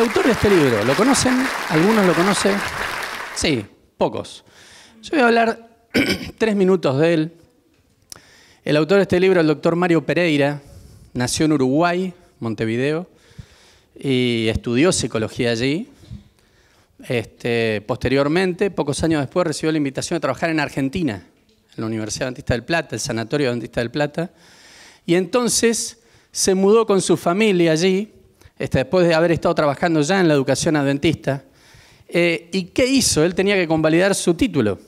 El autor de este libro, ¿lo conocen? ¿Algunos lo conocen? Sí, pocos. Yo voy a hablar tres minutos de él. El autor de este libro, el doctor Mario Pereira, nació en Uruguay, Montevideo, y estudió psicología allí. Este, posteriormente, pocos años después, recibió la invitación a trabajar en Argentina, en la Universidad Dentista del Plata, el Sanatorio Dentista del Plata. Y entonces se mudó con su familia allí este, después de haber estado trabajando ya en la educación adventista. Eh, ¿Y qué hizo? Él tenía que convalidar su título.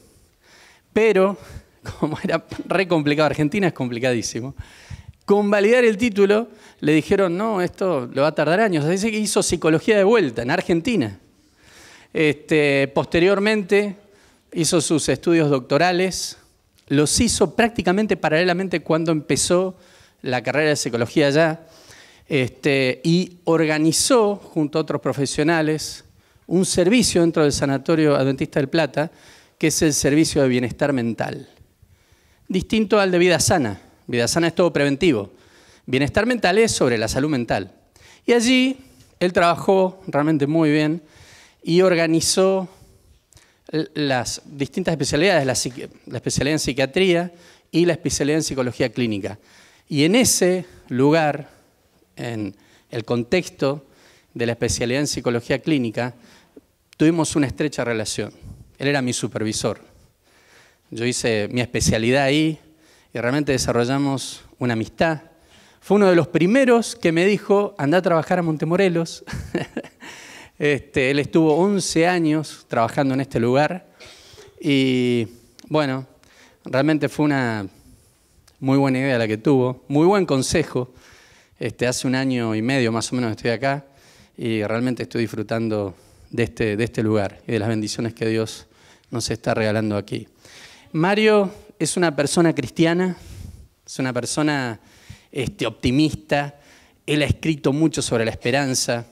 Pero, como era re complicado, Argentina es complicadísimo, convalidar el título le dijeron, no, esto le va a tardar años. Así que hizo psicología de vuelta en Argentina. Este, posteriormente hizo sus estudios doctorales, los hizo prácticamente paralelamente cuando empezó la carrera de psicología allá. Este, y organizó, junto a otros profesionales, un servicio dentro del Sanatorio Adventista del Plata, que es el servicio de bienestar mental. Distinto al de vida sana. Vida sana es todo preventivo. Bienestar mental es sobre la salud mental. Y allí él trabajó realmente muy bien y organizó las distintas especialidades, la, la, especialidad en psiquiatría y la especialidad en psicología clínica. Y en ese lugar en el contexto de la especialidad en psicología clínica, tuvimos una estrecha relación. Él era mi supervisor. Yo hice mi especialidad ahí y realmente desarrollamos una amistad. Fue uno de los primeros que me dijo, anda a trabajar a Montemorelos. Este, él estuvo 11 años trabajando en este lugar y bueno, realmente fue una muy buena idea la que tuvo, muy buen consejo este, hace un año y medio más o menos estoy acá y realmente estoy disfrutando este, de este, lugar y de las bendiciones que Dios nos está regalando aquí. Mario es una persona cristiana, es una persona este, optimista, él ha escrito mucho sobre la esperanza.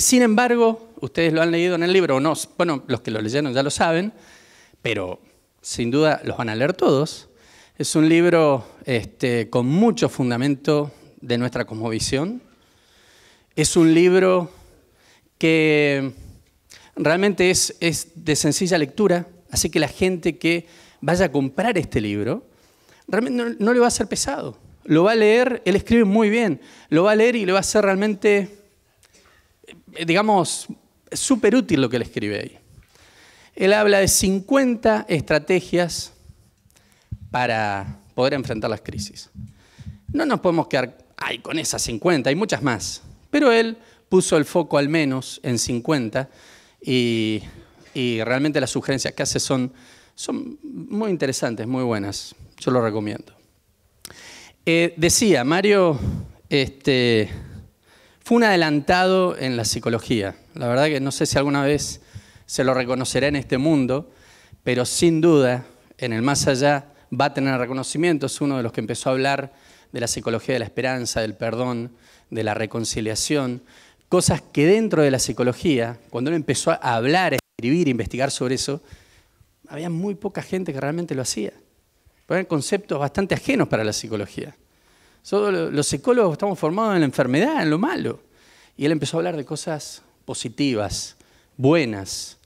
sin embargo, ustedes lo han leído en el libro o no, bueno, los que lo leyeron ya lo saben, pero sin duda los van a leer todos. Es un libro con mucho fundamento de nuestra cosmovisión. Es un libro que realmente es, es de sencilla lectura, así que la gente que vaya a comprar este libro, realmente no, le va a ser pesado. Lo va a leer, él escribe muy bien, lo va a leer y le va a ser realmente, eh, digamos, súper útil lo que él escribe ahí. Él habla de 50 estrategias para poder enfrentar las crisis. No nos podemos quedar hay con esas 50, hay muchas más. Pero él puso el foco al menos en 50 y, realmente las sugerencias que hace son, son muy interesantes, muy buenas. Yo lo recomiendo. Eh, decía, Mario este, fue un adelantado en la psicología. La verdad que no sé si alguna vez se lo reconocerá en este mundo, pero sin duda en el más allá va a tener reconocimiento. Es uno de los que empezó a hablar de la psicología de la esperanza, del perdón, de la reconciliación, cosas que dentro de la psicología, cuando él empezó a hablar, a escribir, a investigar sobre eso, había muy poca gente que realmente lo hacía. Eran conceptos bastante ajenos para la psicología. Solo los psicólogos estamos formados en la enfermedad, en lo malo. Y él empezó a hablar de cosas positivas, buenas,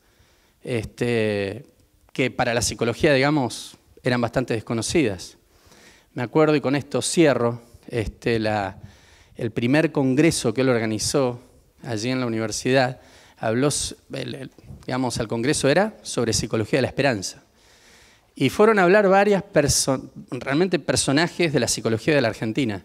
este, que para la psicología, digamos, eran bastante desconocidas. Me acuerdo, y con esto cierro, este, la, el primer congreso que él organizó allí en la universidad, habló, digamos, al congreso era sobre psicología de la esperanza. Y fueron a hablar varias, personas realmente personajes de la psicología de la Argentina.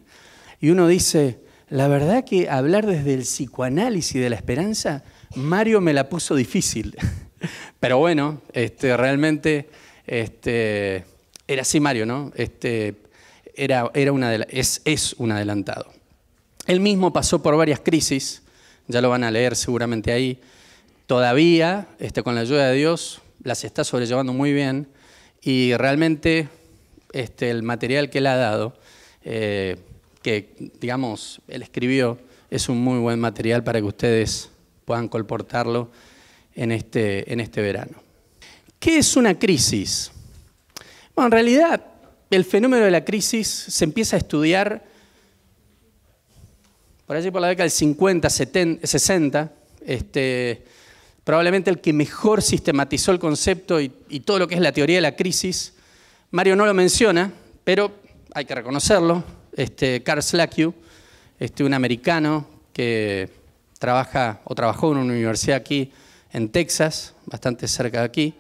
Y uno dice, la verdad que hablar desde el psicoanálisis de la esperanza, Mario me la puso difícil. Pero bueno, este, realmente este, era así Mario, ¿no? Este, era, es, un adelantado. Él mismo pasó por varias crisis, ya lo van a leer seguramente ahí. Todavía, este, con la ayuda de Dios, las está sobrellevando muy bien y realmente este, el material que él ha dado, eh, que digamos, él escribió, es un muy buen material para que ustedes puedan colportarlo en este, en este verano. ¿Qué es una crisis? Bueno, en realidad el fenómeno de la crisis se empieza a estudiar por allí por la década del 50, 70, 60. probablemente el que mejor sistematizó el concepto y, todo lo que es la teoría de la crisis. Mario no lo menciona, pero hay que reconocerlo. Este, Carl Slackew, este, un americano que trabaja o trabajó en una universidad aquí en Texas, bastante cerca de aquí.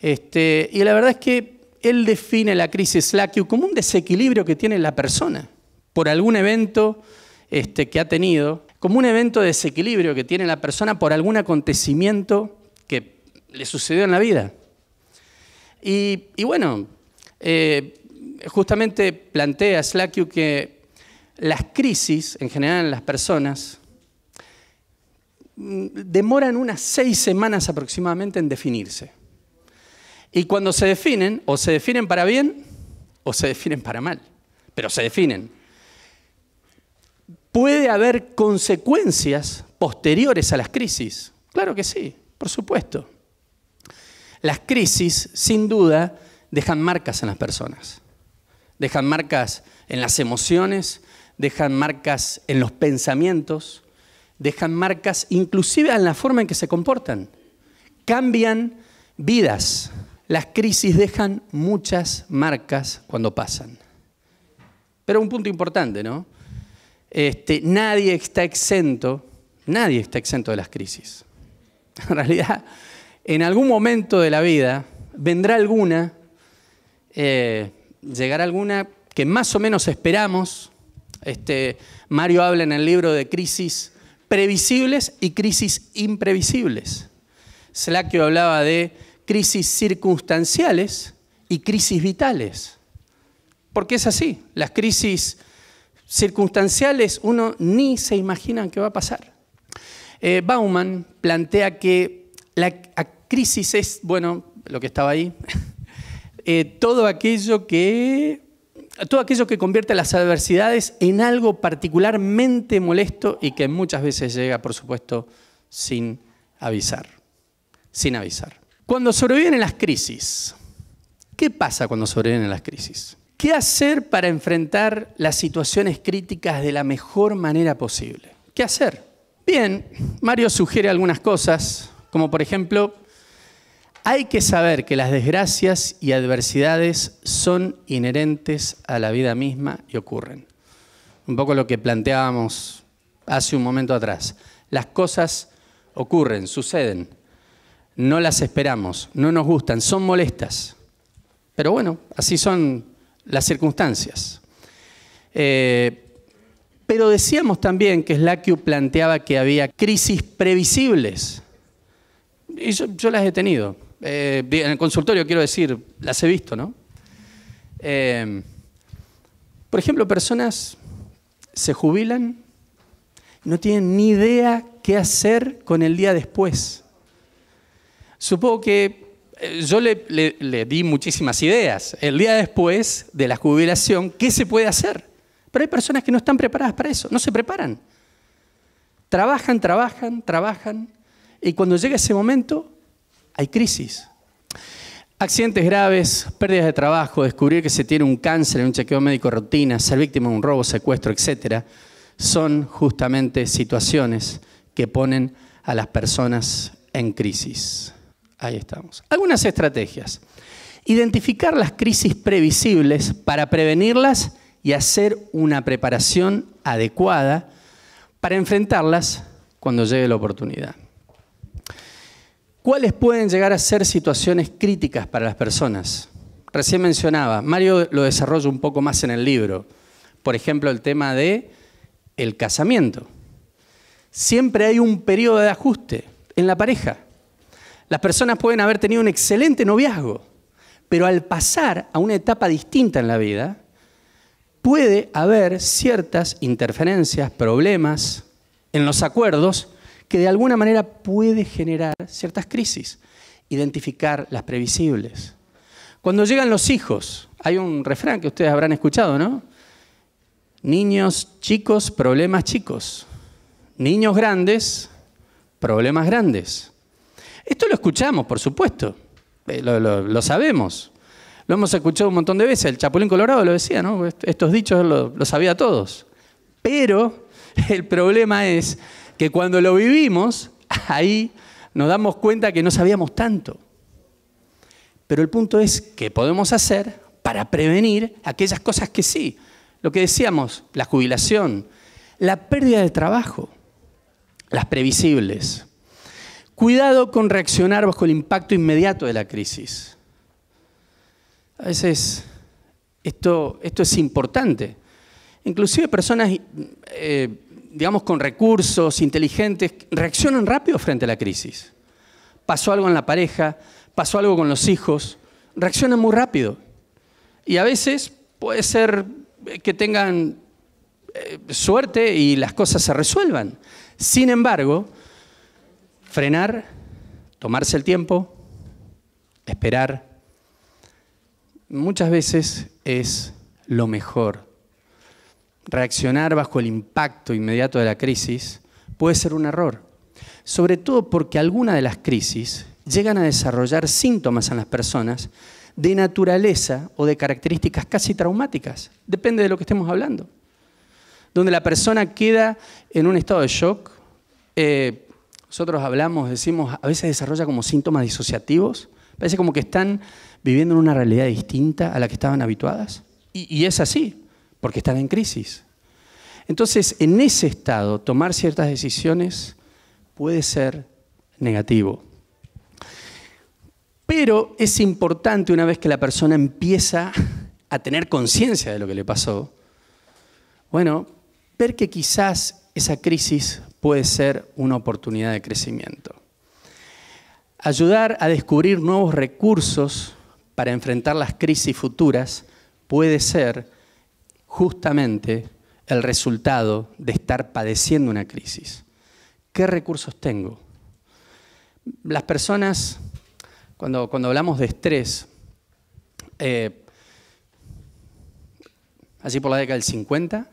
Este, y la verdad es que él define la crisis que como un desequilibrio que tiene la persona por algún evento este, que ha tenido, como un evento de desequilibrio que tiene la persona por algún acontecimiento que le sucedió en la vida. Y, bueno, eh, justamente plantea Slackiu que las crisis, en general en las personas, mm, demoran unas seis semanas aproximadamente en definirse. Y cuando se definen, o se definen para bien o se definen para mal, pero se definen. ¿Puede haber consecuencias posteriores a las crisis? Claro que sí, por supuesto. Las crisis, sin duda, dejan marcas en las personas, dejan marcas en las emociones, dejan marcas en los pensamientos, dejan marcas inclusive en la forma en que se comportan, cambian vidas, las crisis dejan muchas marcas cuando pasan. Pero un punto importante, ¿no? Este, nadie está exento, nadie está exento de las crisis. En realidad, en algún momento de la vida vendrá alguna, eh, llegará alguna que más o menos esperamos. Este, Mario habla en el libro de crisis previsibles y crisis imprevisibles. Slackio hablaba de crisis circunstanciales y crisis vitales. Porque es así, las crisis circunstanciales uno ni se imagina qué va a pasar. Eh, Bauman plantea que la crisis es, bueno, lo que estaba ahí, eh, todo aquello que todo aquello que convierte las adversidades en algo particularmente molesto y que muchas veces llega, por supuesto, sin avisar. Sin avisar. Cuando sobreviven las crisis, ¿qué pasa cuando sobreviven las crisis? ¿Qué hacer para enfrentar las situaciones críticas de la mejor manera posible? ¿Qué hacer? Bien, Mario sugiere algunas cosas, como por ejemplo, hay que saber que las desgracias y adversidades son inherentes a la vida misma y ocurren. Un poco lo que planteábamos hace un momento atrás. Las cosas ocurren, suceden no las esperamos, no nos gustan, son molestas. Pero bueno, así son las circunstancias. Eh, pero decíamos también que que planteaba que había crisis previsibles. Y yo, las he tenido. Eh, en el consultorio, quiero decir, las he visto, ¿no? Eh, por ejemplo, personas se jubilan, no tienen ni idea qué hacer con el día después supongo que eh, yo le, di muchísimas ideas. El día después de la jubilación, ¿qué se puede hacer? Pero hay personas que no están preparadas para eso, no se preparan. Trabajan, trabajan, trabajan, y cuando llega ese momento, hay crisis. Accidentes graves, pérdidas de trabajo, descubrir que se tiene un cáncer en un chequeo médico rutina, ser víctima de un robo, secuestro, etc., son justamente situaciones que ponen a las personas en crisis. Ahí estamos. Algunas estrategias. Identificar las crisis previsibles para prevenirlas y hacer una preparación adecuada para enfrentarlas cuando llegue la oportunidad. ¿Cuáles pueden llegar a ser situaciones críticas para las personas? Recién mencionaba, Mario lo desarrolla un poco más en el libro. Por ejemplo, el tema de el casamiento. Siempre hay un periodo de ajuste en la pareja. Las personas pueden haber tenido un excelente noviazgo, pero al pasar a una etapa distinta en la vida, puede haber ciertas interferencias, problemas en los acuerdos que de alguna manera puede generar ciertas crisis, identificar las previsibles. Cuando llegan los hijos, hay un refrán que ustedes habrán escuchado, ¿no? Niños chicos, problemas chicos. Niños grandes, problemas grandes. Esto lo escuchamos, por supuesto, eh, lo, sabemos, lo hemos escuchado un montón de veces, el Chapulín Colorado lo decía, ¿no? estos dichos lo, sabía todos, pero el problema es que cuando lo vivimos, ahí nos damos cuenta que no sabíamos tanto. Pero el punto es qué podemos hacer para prevenir aquellas cosas que sí. Lo que decíamos, la jubilación, la pérdida de trabajo, las previsibles. Cuidado con reaccionar bajo el impacto inmediato de la crisis. A veces esto, esto es importante. Inclusive personas, eh, digamos, con recursos inteligentes, reaccionan rápido frente a la crisis. Pasó algo en la pareja, pasó algo con los hijos, reaccionan muy rápido. Y a veces puede ser que tengan eh, suerte y las cosas se resuelvan. Sin embargo, frenar, tomarse el tiempo, esperar, muchas veces es lo mejor. Reaccionar bajo el impacto inmediato de la crisis puede ser un error, sobre todo porque algunas de las crisis llegan a desarrollar síntomas en las personas de naturaleza o de características casi traumáticas, depende de lo que estemos hablando, donde la persona queda en un estado de shock, eh, nosotros hablamos, decimos, a veces desarrolla como síntomas disociativos. Parece como que están viviendo en una realidad distinta a la que estaban habituadas. Y, es así, porque están en crisis. Entonces, en ese estado, tomar ciertas decisiones puede ser negativo. Pero es importante una vez que la persona empieza a tener conciencia de lo que le pasó, bueno, ver que quizás esa crisis puede ser una oportunidad de crecimiento. Ayudar a descubrir nuevos recursos para enfrentar las crisis futuras puede ser justamente el resultado de estar padeciendo una crisis. ¿Qué recursos tengo? Las personas, cuando, cuando hablamos de estrés, eh, allí por la década del 50,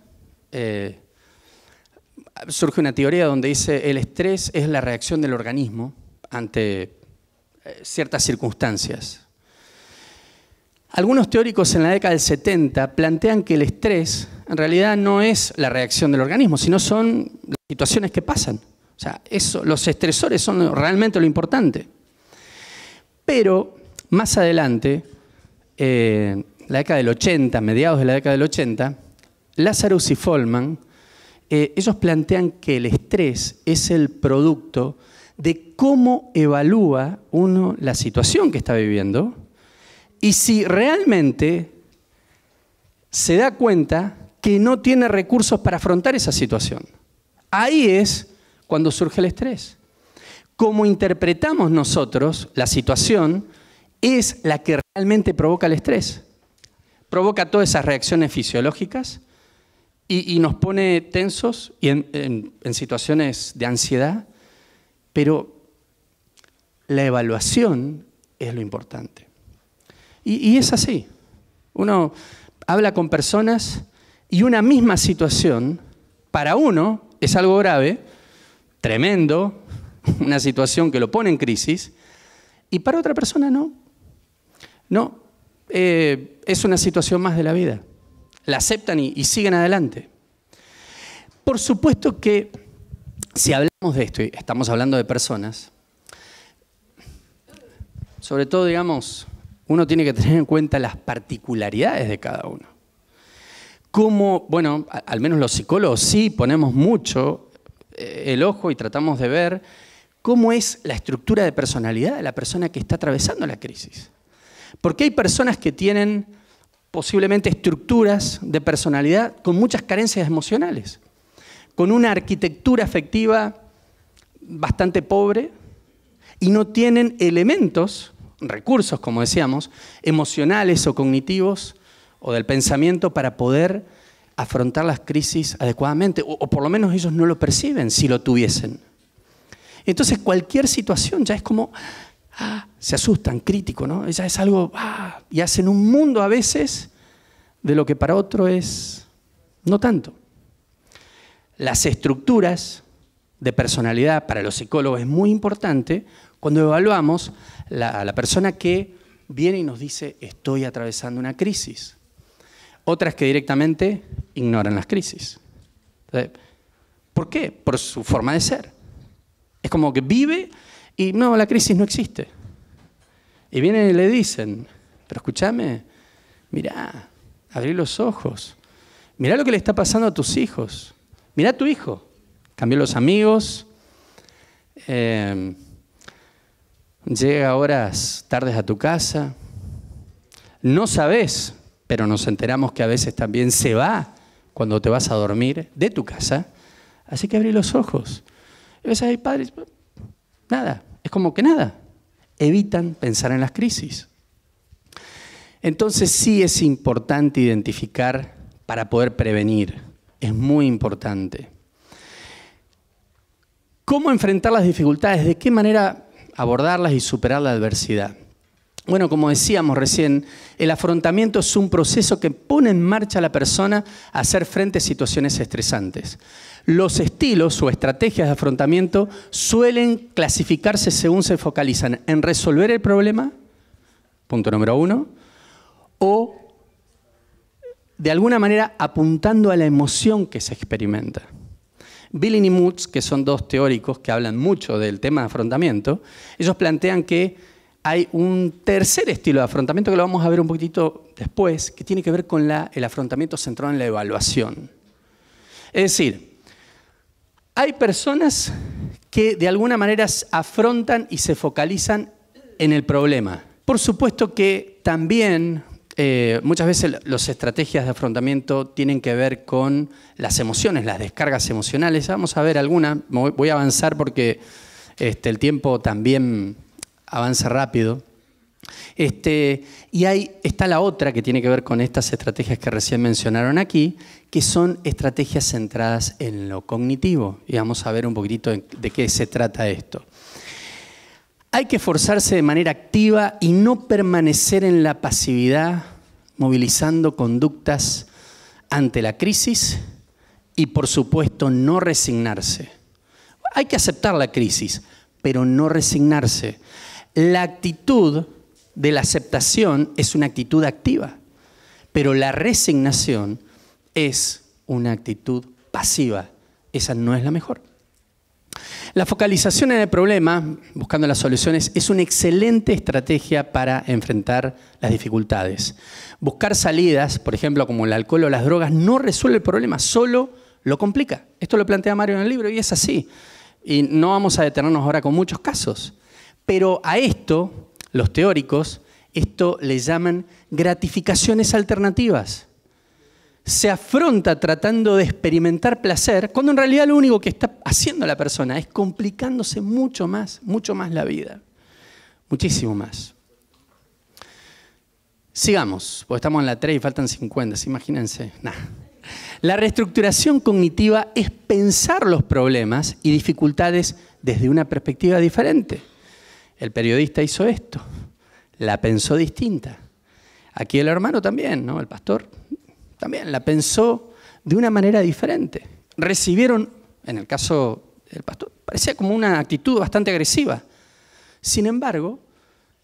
surge una teoría donde dice el estrés es la reacción del organismo ante eh, ciertas circunstancias. Algunos teóricos en la década del 70 plantean que el estrés en realidad no es la reacción del organismo, sino son las situaciones que pasan. O sea, eso, los estresores son realmente lo importante. Pero más adelante, en eh, la década del 80, mediados de la década del 80, Lazarus y Follman eh, ellos plantean que el estrés es el producto de cómo evalúa uno la situación que está viviendo y si realmente se da cuenta que no tiene recursos para afrontar esa situación. Ahí es cuando surge el estrés. Cómo interpretamos nosotros la situación es la que realmente provoca el estrés. Provoca todas esas reacciones fisiológicas, y, nos pone tensos y en, situaciones de ansiedad, pero la evaluación es lo importante. Y, es así. Uno habla con personas y una misma situación, para uno, es algo grave, tremendo, una situación que lo pone en crisis, y para otra persona no. No, eh, es una situación más de la vida la aceptan y, siguen adelante. Por supuesto que si hablamos de esto, y estamos hablando de personas, sobre todo, digamos, uno tiene que tener en cuenta las particularidades de cada uno. Cómo, bueno, al menos los psicólogos sí ponemos mucho eh, el ojo y tratamos de ver cómo es la estructura de personalidad de la persona que está atravesando la crisis. Porque hay personas que tienen posiblemente estructuras de personalidad con muchas carencias emocionales, con una arquitectura afectiva bastante pobre y no tienen elementos, recursos, como decíamos, emocionales o cognitivos o del pensamiento para poder afrontar las crisis adecuadamente, o, por lo menos ellos no lo perciben si lo tuviesen. Entonces cualquier situación ya es como, ah, se asustan, crítico, ¿no? Ella es algo, ah, y hacen un mundo a veces de lo que para otro es no tanto. Las estructuras de personalidad para los psicólogos es muy importante cuando evaluamos a la persona que viene y nos dice estoy atravesando una crisis. Otras que directamente ignoran las crisis. ¿Por qué? Por su forma de ser. Es como que vive y no, la crisis no existe. Y vienen y le dicen, pero escúchame, mirá, abrí los ojos, mirá lo que le está pasando a tus hijos, mirá a tu hijo, cambió los amigos, em, llega horas tardes a tu casa, no sabes, pero nos enteramos que a veces también se va cuando te vas a dormir de tu casa, así que abrí los ojos. Y veces hay padres, nada, es como que nada, evitan pensar en las crisis. Entonces sí es importante identificar para poder prevenir, es muy importante. ¿Cómo enfrentar las dificultades? ¿De qué manera abordarlas y superar la adversidad? Bueno, como decíamos recién, el afrontamiento es un proceso que pone en marcha a la persona a hacer frente a situaciones estresantes. Los estilos o estrategias de afrontamiento suelen clasificarse según se focalizan en resolver el problema, punto número uno, o de alguna manera apuntando a la emoción que se experimenta. Billing y Mutz, que son dos teóricos que hablan mucho del tema de afrontamiento, ellos plantean que hay un tercer estilo de afrontamiento que lo vamos a ver un poquitito después, que tiene que ver con la, el afrontamiento centrado en la evaluación. Es decir, hay personas que de alguna manera afrontan y se focalizan en el problema. Por supuesto que también eh, muchas veces las estrategias de afrontamiento tienen que ver con las emociones, las descargas emocionales. Vamos a ver alguna, voy a avanzar porque este, el tiempo también avanza rápido. Este, y ahí está la otra que tiene que ver con estas estrategias que recién mencionaron aquí, que son estrategias centradas en lo cognitivo. Y vamos a ver un poquitito de qué se trata esto. Hay que esforzarse de manera activa y no permanecer en la pasividad, movilizando conductas ante la crisis y por supuesto no resignarse. Hay que aceptar la crisis, pero no resignarse. La actitud de la aceptación es una actitud activa, pero la resignación es una actitud pasiva. Esa no es la mejor. La focalización en el problema, buscando las soluciones, es una excelente estrategia para enfrentar las dificultades. Buscar salidas, por ejemplo, como el alcohol o las drogas, no resuelve el problema, solo lo complica. Esto lo plantea Mario en el libro y es así. Y no vamos a detenernos ahora con muchos casos. Pero a esto los teóricos, esto le llaman gratificaciones alternativas. Se afronta tratando de experimentar placer, cuando en realidad lo único que está haciendo la persona es complicándose mucho más, mucho más la vida. Muchísimo más. Sigamos, porque estamos en la 3 y faltan 50, imagínense. La reestructuración cognitiva es pensar los problemas y dificultades desde una perspectiva diferente. El periodista hizo esto, la pensó distinta. Aquí el hermano también, ¿no? El pastor también la pensó de una manera diferente. Recibieron, en el caso del pastor, parecía como una actitud bastante agresiva. Sin embargo,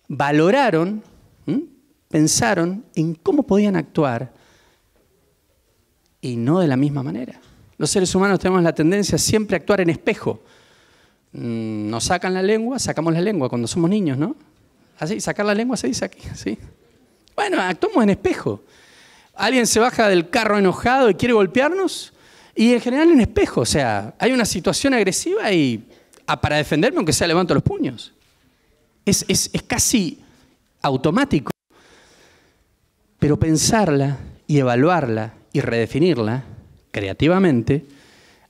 valoraron, pensaron en cómo podían actuar y no de la misma manera. Los seres humanos tenemos la tendencia siempre a actuar en espejo. Mm, nos sacan la lengua, sacamos la lengua cuando somos niños, ¿no? Así, sacar la lengua se dice aquí, sí. Bueno, actuamos en espejo. Alguien se baja del carro enojado y quiere golpearnos, y en general en espejo, o sea, hay una situación agresiva y ah, para defenderme, aunque sea, levanto los puños. es casi automático. Pero pensarla y evaluarla y redefinirla creativamente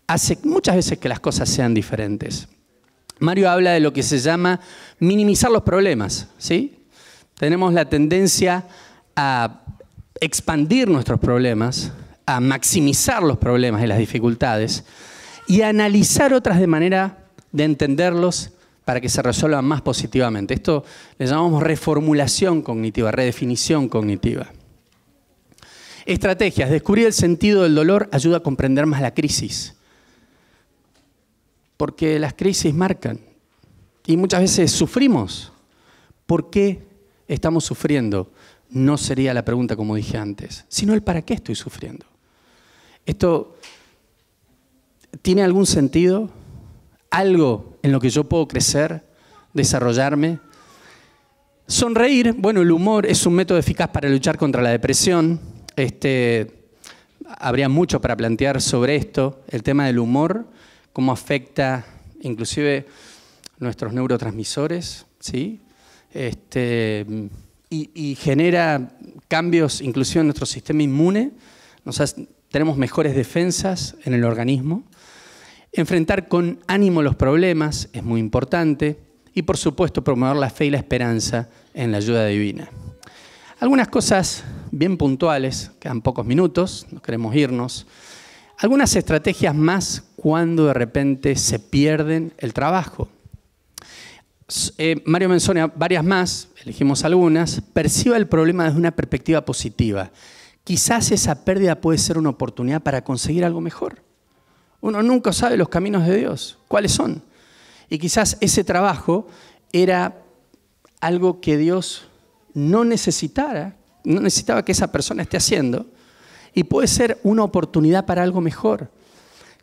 hace muchas veces que las cosas sean diferentes. Mario habla de lo que se llama minimizar los problemas, ¿sí? Tenemos la tendencia a expandir nuestros problemas, a maximizar los problemas y las dificultades y a analizar otras de manera de entenderlos para que se resuelvan más positivamente. Esto le llamamos reformulación cognitiva, redefinición cognitiva. Estrategias. Descubrir el sentido del dolor ayuda a comprender más la crisis porque las crisis marcan y muchas veces sufrimos. ¿Por qué estamos sufriendo? No sería la pregunta como dije antes, sino el para qué estoy sufriendo. Esto tiene algún sentido, algo en lo que yo puedo crecer, desarrollarme. Sonreír, bueno, el humor es un método eficaz para luchar contra la depresión. Este, habría mucho para plantear sobre esto, el tema del humor cómo afecta inclusive nuestros neurotransmisores, este, y, genera cambios inclusive en nuestro sistema inmune, tenemos mejores defensas en el organismo. Enfrentar con ánimo los problemas es muy importante y por supuesto promover la fe y la esperanza en la ayuda divina. Algunas cosas bien puntuales, quedan pocos minutos, no queremos irnos. Algunas estrategias más cuando de repente se pierden el trabajo. Eh, Mario menciona varias más, elegimos algunas. Perciba el problema desde una perspectiva positiva. Quizás esa pérdida puede ser una oportunidad para conseguir algo mejor. Uno nunca sabe los caminos de Dios, cuáles son. Y quizás ese trabajo era algo que Dios no necesitara, no necesitaba que esa persona esté haciendo, y puede ser una oportunidad para algo mejor,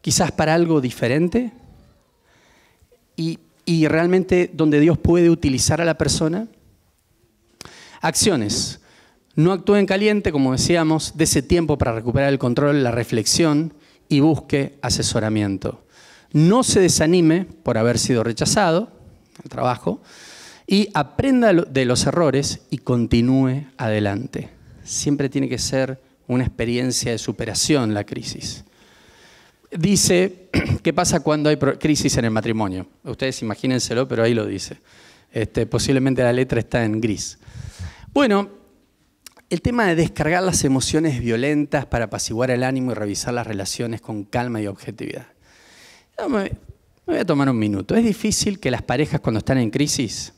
quizás para algo diferente y, realmente donde Dios puede utilizar a la persona. Acciones. No actúe en caliente, como decíamos, de tiempo para recuperar el control, la reflexión y busque asesoramiento. No se desanime por haber sido rechazado al trabajo y aprenda de los errores y continúe adelante. Siempre tiene que ser una experiencia de superación la crisis. Dice, ¿qué pasa cuando hay crisis en el matrimonio? Ustedes imagínenselo, pero ahí lo dice. Este, posiblemente la letra está en gris. Bueno, el tema de descargar las emociones violentas para apaciguar el ánimo y revisar las relaciones con calma y objetividad. Me voy a tomar un minuto. Es difícil que las parejas cuando están en crisis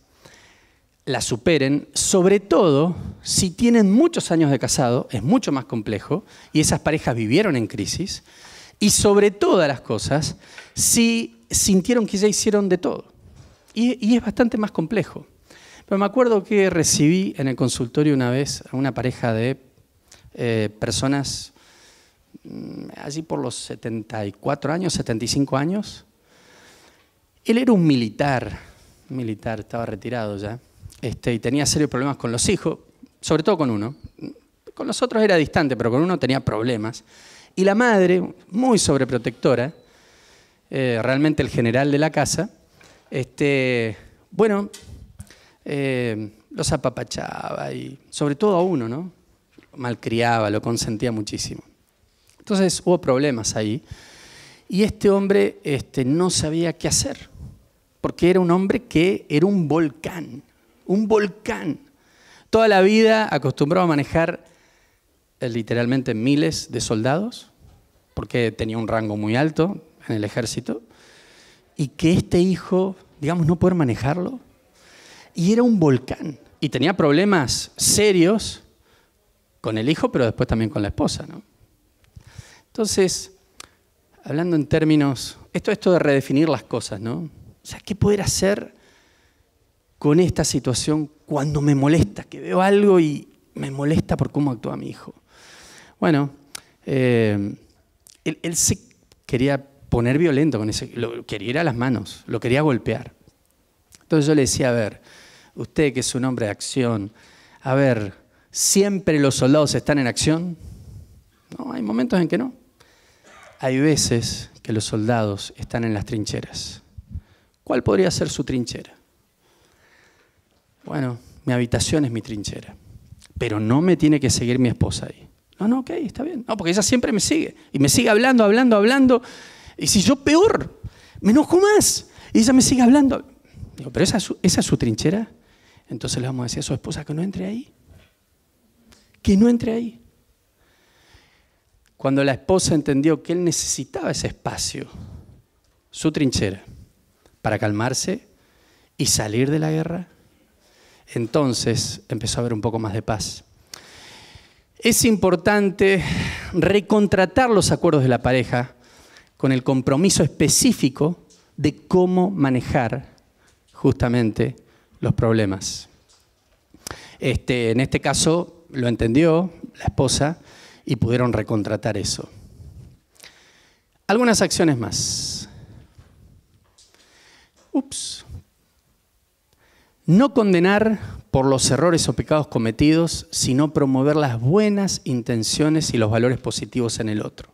la superen, sobre todo si tienen muchos años de casado, es mucho más complejo, y esas parejas vivieron en crisis, y sobre todas las cosas, si sintieron que ya hicieron de todo. Y, es bastante más complejo. Pero me acuerdo que recibí en el consultorio una vez a una pareja de eh, personas mm, allí por los 74 años, 75 años. Él era un militar, militar, estaba retirado ya este, y tenía serios problemas con los hijos, sobre todo con uno. Con los otros era distante, pero con uno tenía problemas. Y la madre, muy sobreprotectora, eh, realmente el general de la casa, este, bueno, eh, los apapachaba y sobre todo a uno, ¿no? Malcriaba, lo consentía muchísimo. Entonces hubo problemas ahí y este hombre este, no sabía qué hacer, porque era un hombre que era un volcán un volcán. Toda la vida acostumbrado a manejar eh, literalmente miles de soldados, porque tenía un rango muy alto en el ejército, y que este hijo, digamos, no poder manejarlo, y era un volcán, y tenía problemas serios con el hijo, pero después también con la esposa. ¿no? Entonces, hablando en términos, esto, esto de redefinir las cosas, ¿no? O sea, ¿qué poder hacer con esta situación cuando me molesta, que veo algo y me molesta por cómo actúa mi hijo. Bueno, eh, él, se quería poner violento con ese, lo quería ir a las manos, lo quería golpear. Entonces yo le decía, a ver, usted que es un hombre de acción, a ver, ¿siempre los soldados están en acción? No, hay momentos en que no. Hay veces que los soldados están en las trincheras. ¿Cuál podría ser su trinchera? Bueno, mi habitación es mi trinchera, pero no me tiene que seguir mi esposa ahí. No, no, ok, está bien. No, porque ella siempre me sigue y me sigue hablando, hablando, hablando. Y si yo peor, me enojo más. Y ella me sigue hablando. Digo, pero esa es su, esa es su trinchera. Entonces le vamos a decir a su esposa que no entre ahí. Que no entre ahí. Cuando la esposa entendió que él necesitaba ese espacio, su trinchera, para calmarse y salir de la guerra, entonces empezó a haber un poco más de paz. Es importante recontratar los acuerdos de la pareja con el compromiso específico de cómo manejar justamente los problemas. Este, en este caso lo entendió la esposa y pudieron recontratar eso. Algunas acciones más. Ups. No condenar por los errores o pecados cometidos, sino promover las buenas intenciones y los valores positivos en el otro.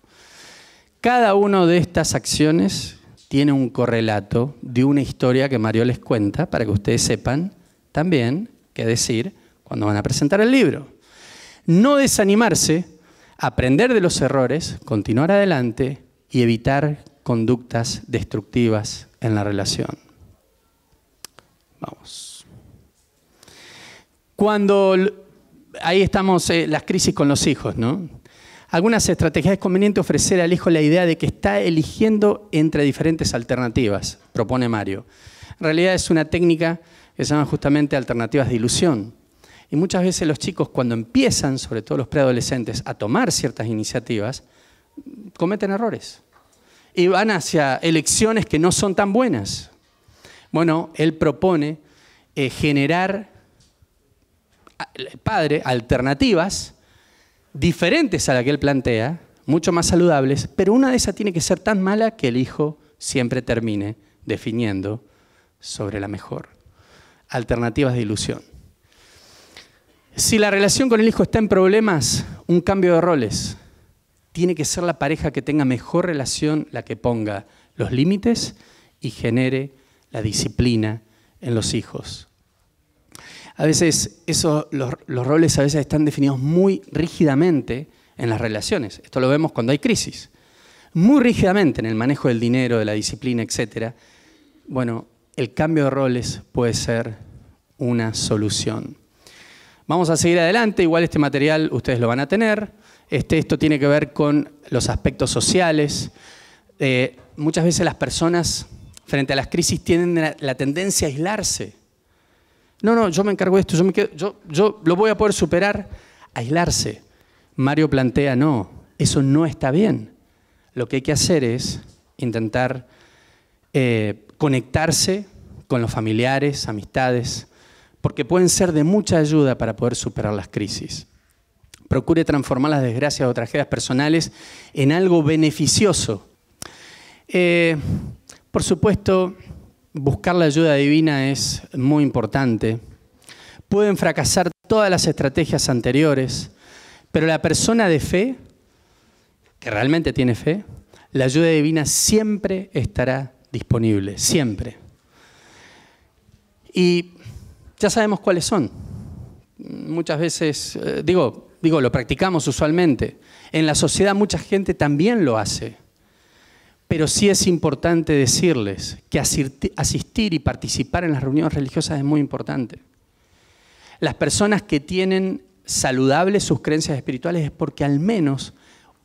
Cada una de estas acciones tiene un correlato de una historia que Mario les cuenta para que ustedes sepan también qué decir cuando van a presentar el libro. No desanimarse, aprender de los errores, continuar adelante y evitar conductas destructivas en la relación. Vamos. Cuando ahí estamos eh, las crisis con los hijos, ¿no? Algunas estrategias es conveniente ofrecer al hijo la idea de que está eligiendo entre diferentes alternativas, propone Mario. En realidad es una técnica que se llama justamente alternativas de ilusión. Y muchas veces los chicos cuando empiezan, sobre todo los preadolescentes, a tomar ciertas iniciativas, cometen errores y van hacia elecciones que no son tan buenas. Bueno, él propone eh, generar padre alternativas diferentes a la que él plantea, mucho más saludables, pero una de esas tiene que ser tan mala que el hijo siempre termine definiendo sobre la mejor. Alternativas de ilusión. Si la relación con el hijo está en problemas, un cambio de roles. Tiene que ser la pareja que tenga mejor relación la que ponga los límites y genere la disciplina en los hijos a veces eso, los, roles a veces están definidos muy rígidamente en las relaciones. Esto lo vemos cuando hay crisis. Muy rígidamente en el manejo del dinero, de la disciplina, etc. Bueno, el cambio de roles puede ser una solución. Vamos a seguir adelante, igual este material ustedes lo van a tener. Este, esto tiene que ver con los aspectos sociales. Eh, muchas veces las personas frente a las crisis tienen la tendencia a aislarse no, no, yo me encargo de esto, yo, me quedo, yo, lo voy a poder superar. Aislarse. Mario plantea, no, eso no está bien. Lo que hay que hacer es intentar eh, conectarse con los familiares, amistades, porque pueden ser de mucha ayuda para poder superar las crisis. Procure transformar las desgracias o tragedias personales en algo beneficioso. Eh, por supuesto, buscar la ayuda divina es muy importante. Pueden fracasar todas las estrategias anteriores, pero la persona de fe, que realmente tiene fe, la ayuda divina siempre estará disponible, siempre. Y ya sabemos cuáles son. Muchas veces, eh, digo, digo, lo practicamos usualmente. En la sociedad mucha gente también lo hace. Pero sí es importante decirles que asistir y participar en las reuniones religiosas es muy importante. Las personas que tienen saludables sus creencias espirituales es porque al menos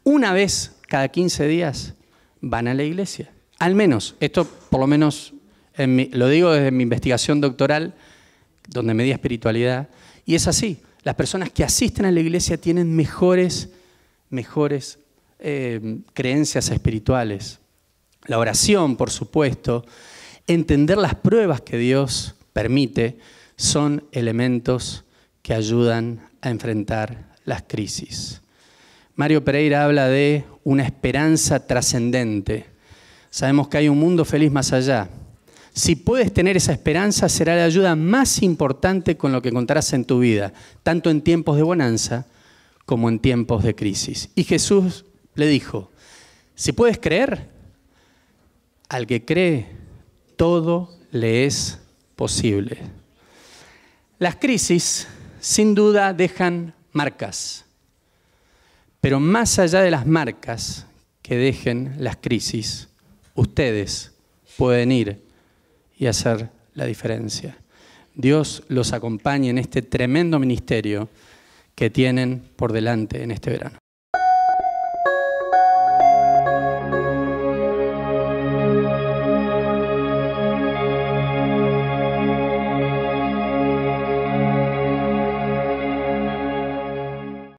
una vez cada 15 días van a la iglesia. Al menos, esto por lo menos lo digo desde mi investigación doctoral, donde medía espiritualidad, y es así. Las personas que asisten a la iglesia tienen mejores, mejores eh, creencias espirituales la oración, por supuesto, entender las pruebas que Dios permite, son elementos que ayudan a enfrentar las crisis. Mario Pereira habla de una esperanza trascendente. Sabemos que hay un mundo feliz más allá. Si puedes tener esa esperanza, será la ayuda más importante con lo que contarás en tu vida, tanto en tiempos de bonanza como en tiempos de crisis. Y Jesús le dijo, si puedes creer, al que cree, todo le es posible. Las crisis, sin duda, dejan marcas. Pero más allá de las marcas que dejen las crisis, ustedes pueden ir y hacer la diferencia. Dios los acompañe en este tremendo ministerio que tienen por delante en este verano.